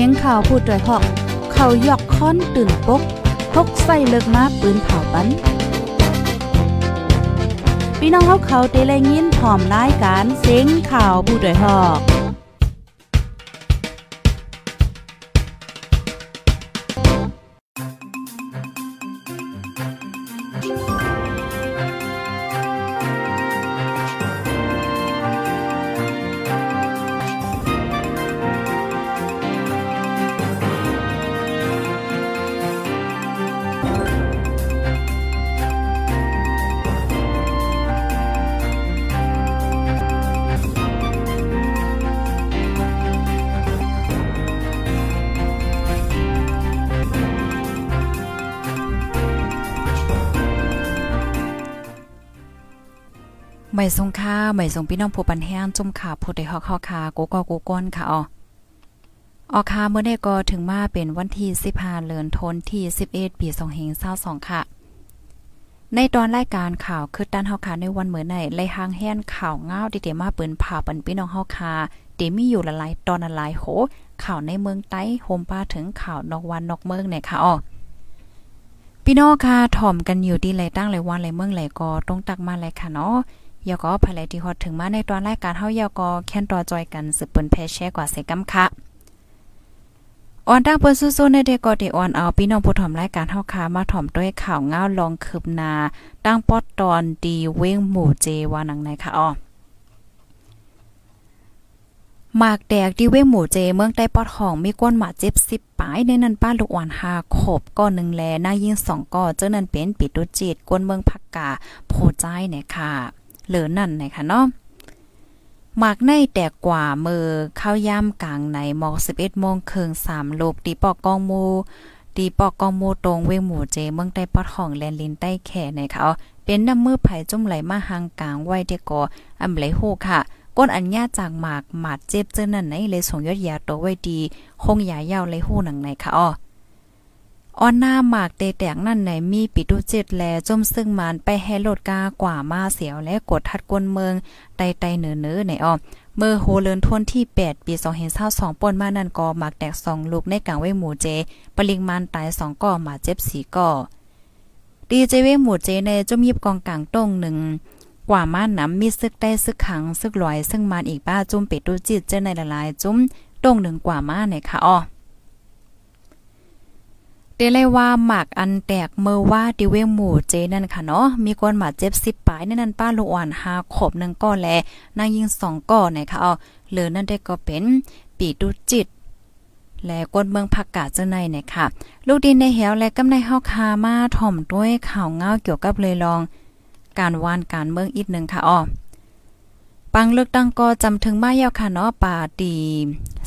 สียงข่าวพูดด้วยหอกเขายกค้อนตื่นปกพกใส่เลิกมาปืนเผาปันพี่น้องเขาเขาเตะแรงยินหอมน้ายการเสียงข่าวผู้ด้วยหอกหม่ทรงค่าไม่ทรงพี่น้องผู้ปันแห้งจุ่มขาผู้ใดฮอกข้าคากูก็กูก้นค่ะอ๋อออคาเมื่อได้ก็ถึงมาเป็นวันที่15เดือนธันวาคม1ปี2522ค่ะ ในตอนรายการข่าวคือด้านเฮาค่ะในวันเมื่อในไล่ห้างแหนข่าวง้าวด่เดมาเปิ้นผ่าปันพี่น้องเฮาค่ะเดมีอยู่หลายตอนหลายโห ข่าวในเมืองใต้โฮมป้าถึงข่าวนอกวันนอกเมืองเนี่ยค่ะอ๋อพี่น้องค่ะถ่อมกันอยู่ดีไหลตั้งไหลวันไหลเมืองไหลกอต้องตักมาไหลค่ะเนาะยอก็ภายในที่ฮอดถึงมาในตอนรายการเฮายอก็แค้นต่อจอยกันสืบปนเพชแชกว่าเสกำค่ะออนตั้งเปนสู้ๆในเด็กก็ติออนเอาพี่น้องผู้ถอมรายการเฮาค้ามาถอมด้วยข่าวง้าวลองคืบนา ตั้งปอดตอนดีเว้งหมู่เจว่าหนังไหนค่ะอ๋อหมากแดกที่เว้หมู่เจเมืองใต้ปอดห้องมีก้นหมาเจ็บสิบปายในนั้นป้าลูกอ่อนหาขบก้อนหนึ่งแลนายิ่งสองก้อเจ้านั้นเป็นปิดดุจิตก้นเมืองพักกาโผใจเนี่ยค่ะเหลือนั่นไะค่ะเนาะหมากในแตกกว่ามือเข้าย่ำกลางในหมอก11โมงเคืองสามโลกตีปอกกองมูตีปอกกองมูตรงเวงหมู่เจ เมืองใต้ปอดห้องแลนลินใต้แขในเขาเป็นน้ำมือไผ่จุ่มไหลมาหางกลางไว้เดกออำไหลโฮค่ะก้นอัญญาจากหมากหมาดเจ็บเจอนั่นไหนเลยส่งยอดยาตัวไว้ดีคงยายาวเลยหูหนังในค่ะอ้อออนหน้าหมากเตแตกนั่นไหนมีปิดุเจ็ดแลจมซึ่งมันไปแฮโลดกากว่ามาเสียวและกดทัดกวนเมืองไตไตเนือเนือไหนอออเมื่อโฮเลินทวนที่ 8ปี2ส2 2ป่นมานันกอหมากแตก2ลูกในกลางเว้หมู่เจ ปริมาณตาย2ก่อหมาเจ็บ 4 ก่อ ดีเจเว้หมู่เจในจมยิบกองกลางตรงหนึ่งกว่ามานำมีซึกได้ซึกขังซึกลอยซึ่งมันอีกบ้าจุ่มปิดดูจิตเจอในละลายจุ่มตรงหนึ่งกว่ามาในค่ะอ้อเตเลยว่าหมากอันแตกเมื่อว่าดิเวงหมู่เจนั่นค่ะเนาะมีคนมาเจ็บสิบปลายนั่นนั่นป้าลูกอ่อนหาขบหนึ่งก้อนแลนางยิงสองก้อนนะคะเอาเหลือนั่นได้ก็เป็นปีดุจิต และกวนเมืองผักกาดเจ้าในนยค่ะ ลูกดินในเหวและกำในเฮาคามาถ่อมด้วยข่าวเงาเกี่ยวกับเลยลอง การวานการเมืองอีกหนึ่งค่ะอ๋อปังเลือกตั้งก็จำถึงมาเยาค่ะเนาะป่าตี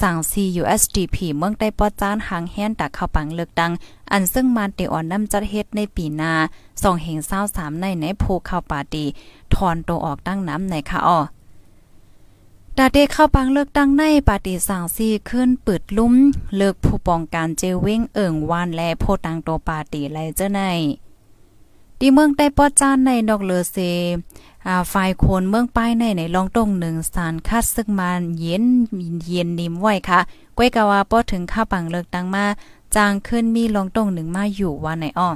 สั่ง CUSDP เมืองได้ป้อจานหางแฮนตักเข้าปังเลือกตั้งอันซึ่งมาตตอ่อนน้ำจัดเฮ็ดในปีหน้าสองเหงเศร้าสามในในโพเข้าป่าตีถอนตัวออกตั้งน้ำในค่ะออดาเดเข้าปังเลือกตั้งในปาฏิสังซีขึ้นปืดลุ่มเลือกผู้ปองการเจวิ่งเอิ่งวานและโพตังตัวปาติไลเจ้ในดีเมืองได้ป้อจานในนอกเลอเซฝ่ายโคนเมืองป้ายในในลองตรงหนึ่งสารคัด ซึ่งมันเย็นเย็นนิ่มไว้ค่ะก้วยกาวาป้อถึงข้าปังเลิกตังมาจางขึ้นมีลองตรงหนึ่งมาอยู่ว่าไหนอ้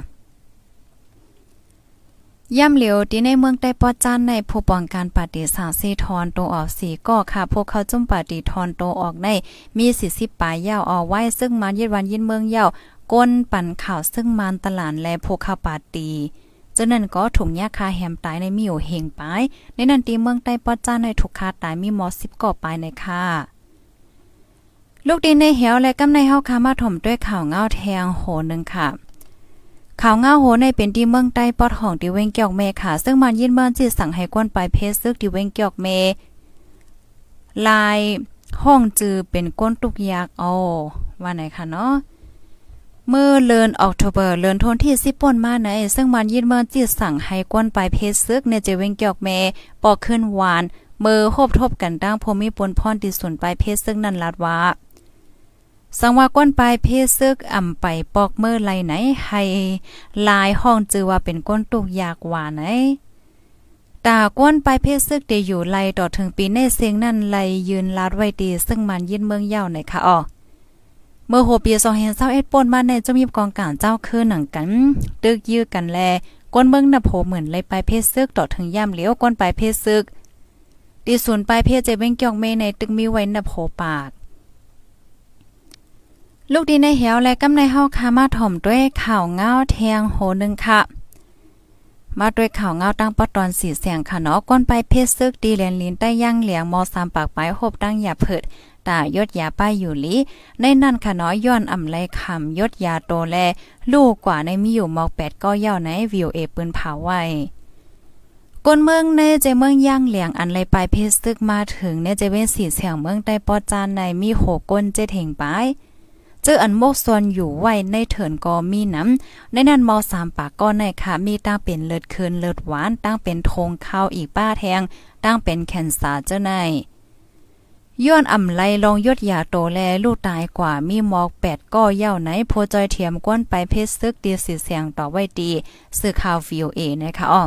อย่ำเหลียวที่ในเมืองใต้ปอจันในผู้ป้องกันปฏิสาสีทอนโตออกสีก็ค่ะพวกเขาจุ่มปฏิทอนโตออกในมีสิสิปลายยาวออกไว้ซึ่งมันยืดวันยืดเมืองยาวก้นปั่นข่าวซึ่งมันตลาดและพวกเขาปาิีจนนั้นก็ถุงยาคาแฮมตายในมีโอเฮงไปในนันตีเมืองใต้ปอจ้าในถูกคาตายมีมอสิบก่อไปในค่ะ ลูกดินในเหวและกำในเฮาคามาถมด้วยข่าวเงาแทงโห นึงค่ะข่าวเงาโหในเป็นดีเมืองใต้ปอดหของทีเวงเกียกเมค่ะ ซึ่งมันยินเมืองจีสั่งให้กวนไปเพชซึกทีเวงเกียกเมลายห้องจือเป็นก้นตุกยากเอว่าไหนคะเนาะเมื่อเลือนออกตุเบอร์เลือนทนที่สิป่นมาไหนซึ่งมันยินเมืินจีสั่งให้ก้นปลายเพชซึกในเจเวงเกียกเมปอกขึ้น หวาน เมื่อโคบทบกันตั้งพมิปนพรติสุนปลายเพชซึกนั่นลาดว่าสังว่าก้นปลายเพศซึก อ่ำไป ปอกเมื่อไรไหน ให้ลายห้องจือว่าเป็นก้น ตุกยากหวานไหน ตาก้นปลายเพศซึกเดียอยู่ไรต่อถึงปีในเสียงนั่นไรยืนลาดไว้ดี ซึ่งมันยินเมืองเย่าไหนคะอ๋อเมื่อโหปีสองเห็นเศร้าเอ็ดป่นมาในจะมีกองการ เจ้าคือหนังกัน ตึกยื้อกันแลก้นเบิ้งนับโผเหมือนเลยไปเพศซึกต่อถึงย่ำเลี้ยวก้นไปเพศซึกดีศูนย์ไปเพศเจเบ้งกียงเมในตึกมีไว้นับโผปาก ลูกดีในเหวและกำในเฮาคามาถ่อมด้วยข่าวเงาแทงโหนึงค่ะ มาด้วยข่าวเงาตั้งปอตอนสีแสงค่ะเนาะก้นไปเพศซึกดีเหรียญลินใต้ย่างเหลียงมอสามปากปลหบตั้งหยาเผิดตายศยาป้ายอยู่ลิ ในนั่นค่ะน้อยย้อนอ่ำไลคำยศยาโตแล ลูกกว่าในมีอยู่มอกแปดก็เย่าในวิวเอปืนเผาไว้ก้นเมืองในเจเมืองย่างเหลียงอันไลปลายเพชรึกมาถึงในเจเวนสีเสียงเมืองใต้ปอจานในมีโหก้นเจเถงปายเจออันโมกส่วนอยู่ไว้ในเถินก็มีน้ำในนั้นมอสามปากก้อนในค่ะมีตั้งเป็นเลิศคืนเลิศหวานตั้งเป็นทงข้าวอีกป้าแทงตั้งเป็นแคนซาเจ้าในย้อนอ่ำไลลองยดยาโตแลลูกตายกว่ามีหมอกแปดก้อเย่าไหนโพจอยเทียมก้นไปเพชรซึกตีสิเสียงต่อไว้ดีสื่อข่าวฟิวเอ นะคะอ้อ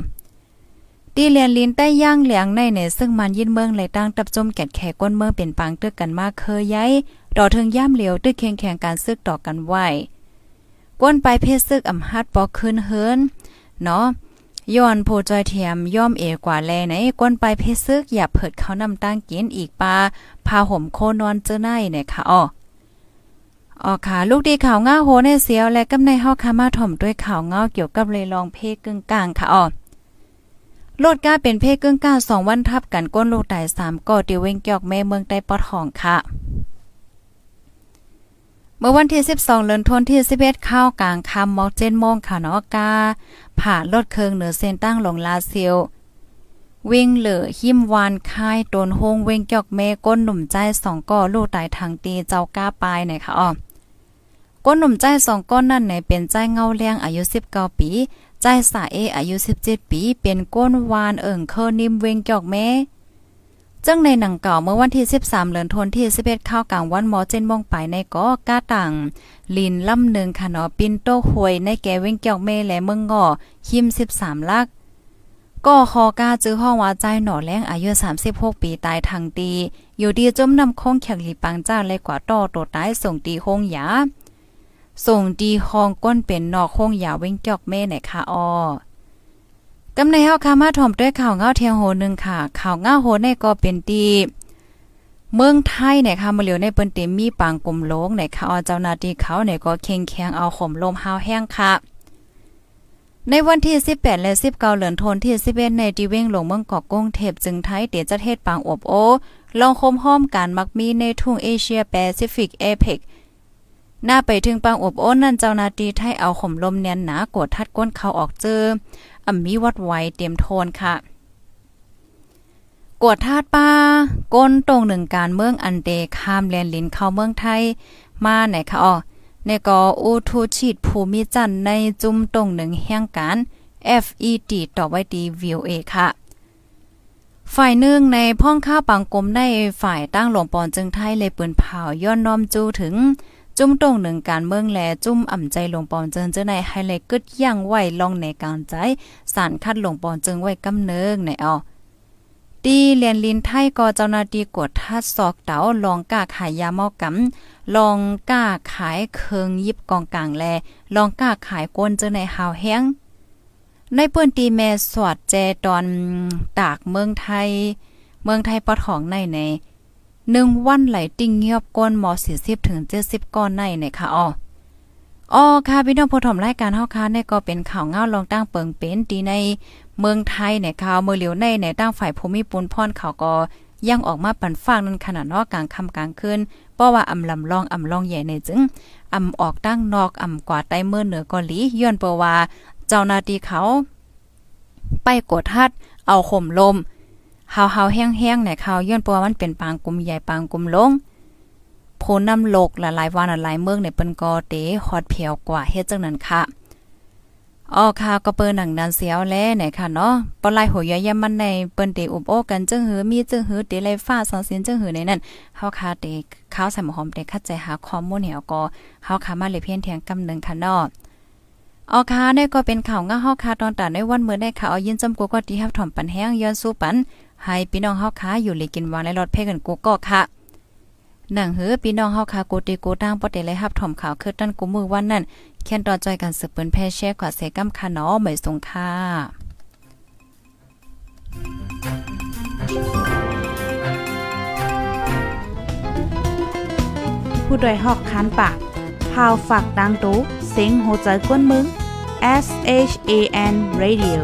ตีเลียนลินใต้ย่างเหลียงในเนซึ่งมันยินเมืองไหลตั้งตับจมแกดแขกก้นเมืองเป็นปังตึกกันมากเคยย้ายต่อถึงย่ามเหลียว ตึกเคียงแข่งการซึกต่อกันไหวก้นไปเพชรซึกอ่ำฮัดปอกขึ้นเฮินเนาะย้อนโพจอยเทียมย่อมเอกว่าแลไหนก้นไปเพซึกอย่าเผิดเขานำตั้งกินอีกปา พาห่มโคนอนเจอไหนเนี่ยค่ะอ้ออ๋อค่ะ ลูกดีข่าวง้าโหในเสียวและกำในเฮาคามาถ่อมด้วยข่าวง้าเกี่ยวกับเลยลองเพศกึ่งกลางค่ะอ๋อโลดก้าเป็นเพศกึ่งกลาง2วันทับกันก้นลูกตาย3ก่อติเว้งเกี่ยแม่เมืองใต้ปอทองค่ะเมื่อวันที่ 12เดือนธันวาคม21ข้าวกลางค่ำมอกเจนโมงค่ะเนาะกา ผ่าลดเคืองเหนือเส้นตั้งหลงลาเซียววิ่งเหลือหิมวานค่ายโดนโฮงเว่งเกียกเมก้นหนุ่มใจสองก้อลูกตายทางตีเจ้าก้าปายไหนค่ะอ๋อก้นหนุ่มใจสองก้อนนั่นไหนเป็นใจเงาเลี้ยงอายุ 19 ปี ใจสาเออายุ 17 ปีเป็นก้นวานเอิ่งเคอนิ่มเว่งเกียกเมจึงในหนังเก่าเมื่อวันที่ 13เดือนธันวาคมที่ 11ข้าวกลางวันหมอเจนมองไปในก็กาต่างลินลำหนึ่งค่ะเนาะปินโต้หวยในแกเว้งเกี่ยวเมและเมืองง่อคิม 13ลัก ก็คอก้าจื้อห้องว่าใจหน่อแรงอายุ 36 ปีตายทางตี อยู่ดีจมนำคงแขกหลีปังเจ้าเลยกว่าต่อตัวตายส่งตีโฮงหยา ส่งตีห้องก้นเป็นนอกโฮงหยาเว้งเกี่ยวเมไหนค่ะออกำในเฮาคามาถ่อมด้วยข่าวเงาเทียงโหนึงค่ะข่าวเงาโหในก็เป็นตีเมืองไทยเนี่ยค่ะมาเหลียวในเปิ้นเต็มมีปางกลมโลง ในค่ะอเจ้าหน้าที่เขาเนี่ยก็เข็งแข็งเอาข่มลมหาวแห้งค่ะ ในวันที่ 18และ19เหลือนทนที่11ในทีเว้งหลงเมืองกอกกงเทพจึงไทยเตียจะเทศปางอบโอลองคมห้อมการมักมีในทุ่งเอเชียแปซิฟิกเอเพกหน้าไปถึงปางอบโอ้นั่นเจ้านาทีไทยเอาข่มลมเนียนหนากดทัดก้นเขาออกเจออ่มีวัดไว้เตรียมโทนค่ะ กวดทาดป้าก้นตรงหนึ่งการเมืองอันเดค้ามแลนลินเข้าเมืองไทยมาไหนคะอ๋อในกออูทูชีดภูมิจันในจุ่มตรงหนึ่งแห่งการ FED ต่อไว้ดี VOA ค่ะ ฝ่ายหนึ่งในพ่องข้าปังกลมในฝ่ายตั้งหลวงปอนจึงไทยเลยเปืนเผาย้อนน้อมจูถึงจุ้มตรงหนึ่งการเมืองแลจุ้มอ่ำใจหลวงปอนเจิงเจ้าในไฮเลทกึดย่างไหวลองในการใจ สารคัดหลวงปอนเจิงไว้กาเนิงในออตีเลียนลินไทยก็เจ้าหน้าที่กดทัดซอกเต๋าลองกล้าขายยาเมากาลองกล้าขายเคืองยิบกองกลางแลลองกล้าขายก้นเจอในหาวแห้ง ในเปื้นตีแม่สวดแจตอนตากเมืองไทย เมืองไทยปอทองในในหนึ่งวันไหลติ้งเงียบก้นหมอสี่สิบถึงเจ็ดสิบก้อนในเนี่ยค่ะอ๋ออ๋อค่ะ พี่น้องผู้ถมรายการเฮาค่ะเนี่ยก็เป็น ข่าวเงาลองตั้งเปิงเป็นดีใน เมืองไทยเนี่ยค่ะ เมื่อเหลียว ในเนี่ยตั้งฝ่ายภูมิปุนพรเขาก็ยังออกมาปั่นฟางนั้น ขนาดนอกกลาง ค่ำกลางคืนเพราะว่าอำลำลองอำลองใหญ่ในจึง อำออกตั้งนอกอำกว่าใต้เมื่อเหนือเกาหลีย้อนเปว่าเจ้านาทีเขา ไปกดทัดเอาข่มลมเฮาวฮาแห้งๆเนี่ยเขาย้อนปัวมันเป็นปางกลุ่มใหญ่ปางกลุ่มลงโพน้ำโลกหลายวันหลายเมืองเนี่ยเปิ้นก็เตฮอดเพียวกว่าเฮ็ดจังนั้นค่ะอ้อค่ะก็เปิ้นหนังดันเสียวแลเนี่ยค่ะเนาะปลายหัวยยมันในเปิ้นเตอุบโอ กันจึงหือมีจึงหือเตไลฟ้าสังเสินจึงหือในนั้นเฮาค่ะเตข้าวใส่หอมเตคัดใจหาข้อมูลเหี่ยวก็เฮาค่ะมาเลยเพียงเทียงกำนึงค่ะเนาะออค่ะนี่ก็เป็นข่าวง่าเฮาค่ะตอนตาในวันเมื่อได้ค่ะเอายินจำากูก็ที่ฮับถ่อมปันแห้งย้อนสู้ปันให้พี่น้องเฮาค้าอยู่เลยกินวางและรดเพ่กันกูก็ค่ะ หนังเหือพี่น้องเฮาคาโกติโกตั้งปอดไดยรับถอมข่าวคือตั้นกูมือวันนั้นแี่นต่อจอยกันสืบเปิ้นแพ่แช์ขวาเสกำคาเนาะหม่สงค่าผู้ดยหอกคันปากพาวฝากดังตู้เซ็งโหใจกวนมึง S H A N Radio